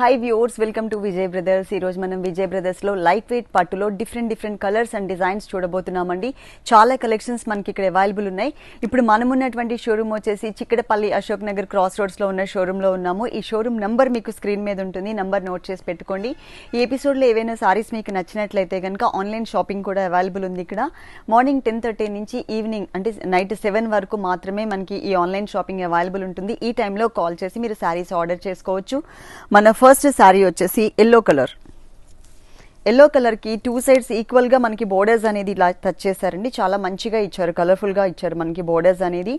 high viewers welcome to Vijay brothers ఈ రోజు మనం విజయ్ బ్రదర్స్ లో లైట్ వెయిట్ పట్టులో different different colours and designs చూడబోతున్నామండి చాలా కలెక్షన్స్ మనకి ఇక్కడ అవైలబుల్ ఉన్నాయి ఇప్పుడు మనమున్నటువంటి షోరూమ్ వచ్చేసి చిక్కడపల్లి అశోక్ నగర్ క్రాస్ రోడ్స్ లో ఉన్న షోరూమ్ లో ఉన్నాము ఈ షోరూమ్ నంబర్ మీకు స్క్రీన్ మీద ఉంటుంది నంబర్ నోట్ చేసి పెట్టుకోండి ఈ ఎపిసోడ్ లో ఏవైనా సారీస్ మీకు నచ్చినట్లయితే కనుక ఆన్లైన్ షాపింగ్ కూడా అవైలబుల్ ఉంది ఇక్కడ మార్నింగ్ టెన్ థర్టీ నుంచి ఈవినింగ్ అంటే నైట్ సెవెన్ వరకు మాత్రమే మనకి ఈ ఆన్లైన్ షాపింగ్ అవైలబుల్ ఉంటుంది ఈ టైంలో కాల్ చేసి మీరు సారీస్ ఆర్డర్ చేసుకోవచ్చు మన ఫస్ట్ శారీ వచ్చేసి ఎల్లో కలర్ ఎల్లో కలర్కి టూ సైడ్స్ ఈక్వల్గా మనకి బోర్డర్స్ అనేది ఇలా టచ్ చేశారండి చాలా మంచిగా ఇచ్చారు కలర్ఫుల్గా ఇచ్చారు మనకి బోర్డర్స్ అనేది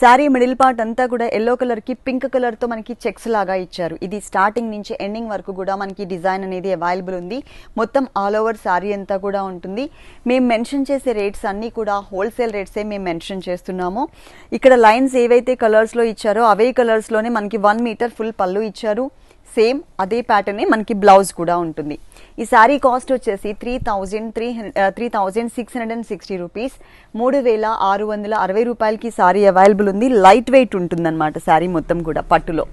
శారీ మిడిల్ పార్ట్ అంతా కూడా ఎల్లో కలర్కి పింక్ కలర్తో మనకి చెక్స్ లాగా ఇచ్చారు ఇది స్టార్టింగ్ నుంచి ఎండింగ్ వరకు కూడా మనకి డిజైన్ అనేది అవైలబుల్ ఉంది మొత్తం ఆల్ ఓవర్ శారీ అంతా కూడా ఉంటుంది మేము మెన్షన్ చేసే రేట్స్ అన్నీ కూడా హోల్సేల్ రేట్సే మేము మెన్షన్ చేస్తున్నాము ఇక్కడ లైన్స్ ఏవైతే కలర్స్లో ఇచ్చారో అవే కలర్స్లోనే మనకి వన్ మీటర్ ఫుల్ పళ్ళు ఇచ్చారు సేమ్ అదే ప్యాటర్నే మనకి బ్లౌజ్ కూడా ఉంటుంది ఈ శారీ కాస్ట్ వచ్చేసి three thousand three three thousand six hundred and sixty rupees మూడు వేల ఆరు వందల అరవై రూపాయలకి శారీ అవైలబుల్ ఉంది లైట్ వెయిట్ ఉంటుందన్నమాట శారీ మొత్తం కూడా పట్టులో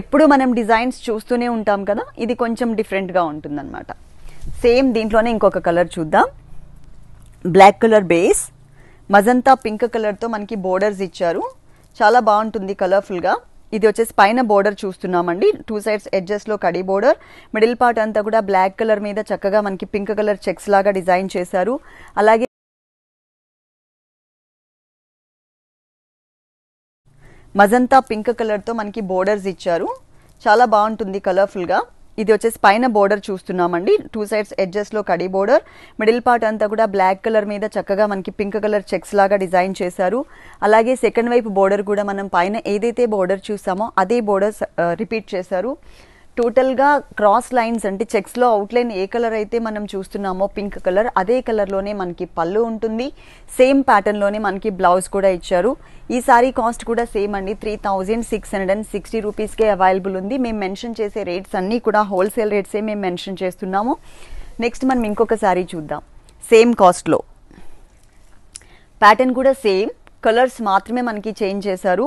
ఎప్పుడు మనం డిజైన్స్ చూస్తూనే ఉంటాం కదా ఇది కొంచెం డిఫరెంట్గా ఉంటుందన్నమాట సేమ్ దీంట్లోనే ఇంకొక కలర్ చూద్దాం black colour base magenta pink కలర్తో మనకి బోర్డర్స్ ఇచ్చారు చాలా బాగుంటుంది కలర్ఫుల్గా ఇది వచ్చేసి పైన బోర్డర్ చూస్తున్నామండి టూ సైడ్స్ ఎడ్జెస్ లో కడి బోర్డర్ మిడిల్ పార్ట్ అంతా కూడా బ్లాక్ కలర్ మీద చక్కగా మనకి పింక్ కలర్ చెక్స్ లాగా డిజైన్ చేశారు అలాగే మజంతా పింక్ కలర్ తో మనకి బోర్డర్స్ ఇచ్చారు చాలా బాగుంటుంది కలర్ఫుల్ గా ఇది వచ్చేసి పైన బోర్డర్ చూస్తున్నామండి టూ సైడ్స్ ఎడ్జెస్ లో కడి బోర్డర్ మిడిల్ పార్ట్ అంతా కూడా బ్లాక్ కలర్ మీద చక్కగా మనకి పింక్ కలర్ చెక్స్ లాగా డిజైన్ చేశారు అలాగే సెకండ్ వైపు బోర్డర్ కూడా మనం పైన ఏదైతే బోర్డర్ చూసామో అదే బోర్డర్ రిపీట్ చేశారు టోటల్గా క్రాస్ లైన్స్ అంటే చెక్స్లో అవుట్లైన్ ఏ కలర్ అయితే మనం చూస్తున్నామో పింక్ కలర్ అదే కలర్లోనే మనకి పళ్ళు ఉంటుంది సేమ్ ప్యాటర్న్లోనే మనకి బ్లౌజ్ కూడా ఇచ్చారు ఈ సారీ కాస్ట్ కూడా సేమ్ అండి three thousand six hundred and sixty రూపీస్కే అవైలబుల్ ఉంది మేము మెన్షన్ చేసే రేట్స్ అన్నీ కూడా హోల్సేల్ రేట్సే మేము మెన్షన్ చేస్తున్నాము నెక్స్ట్ మనం ఇంకొక సారీ చూద్దాం సేమ్ కాస్ట్లో ప్యాటర్న్ కూడా సేమ్ కలర్స్ మాత్రమే మనకి చేంజ్ చేశారు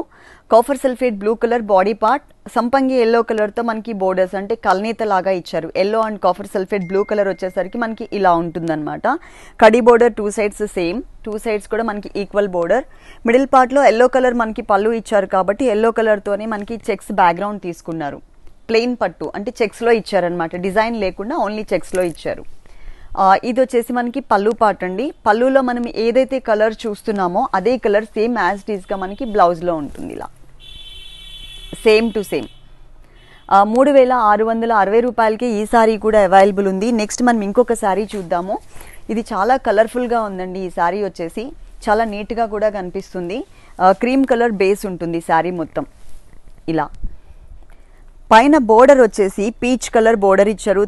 copper sulphate blue colour body part సంపంగి ఎల్లో కలర్తో మనకి బోర్డర్స్ అంటే కల్నేత లాగా ఇచ్చారు yellow and copper sulphate blue colour వచ్చేసరికి మనకి ఇలా ఉంటుందన్నమాట కడి border two sides same two sides కూడా మనకి ఈక్వల్ బోర్డర్ మిడిల్ పార్ట్లో ఎల్లో కలర్ మనకి పళ్ళు ఇచ్చారు కాబట్టి ఎల్లో కలర్తోనే మనకి చెక్స్ బ్యాక్గ్రౌండ్ తీసుకున్నారు ప్లెయిన్ పట్టు అంటే చెక్స్లో ఇచ్చారనమాట డిజైన్ లేకుండా ఓన్లీ చెక్స్లో ఇచ్చారు ఇది వచ్చేసి మనకి పళ్ళు పార్ట్ అండి పళ్ళులో మనం ఏదైతే కలర్ చూస్తున్నామో అదే కలర్ సేమ్ యాజ్ గా మనకి బ్లౌజ్లో ఉంటుంది ఇలా సేమ్ టు సేమ్ మూడు వేల ఆరు వందల అరవై రూపాయలకి ఈ సారీ కూడా అవైలబుల్ ఉంది నెక్స్ట్ మనం ఇంకొక సారీ చూద్దాము ఇది చాలా కలర్ఫుల్గా ఉందండి ఈ సారీ వచ్చేసి చాలా నీట్గా కూడా కనిపిస్తుంది క్రీమ్ కలర్ బేస్ ఉంటుంది శారీ మొత్తం ఇలా పైన బోర్డర్ వచ్చేసి పీచ్ కలర్ బోర్డర్ ఇచ్చారు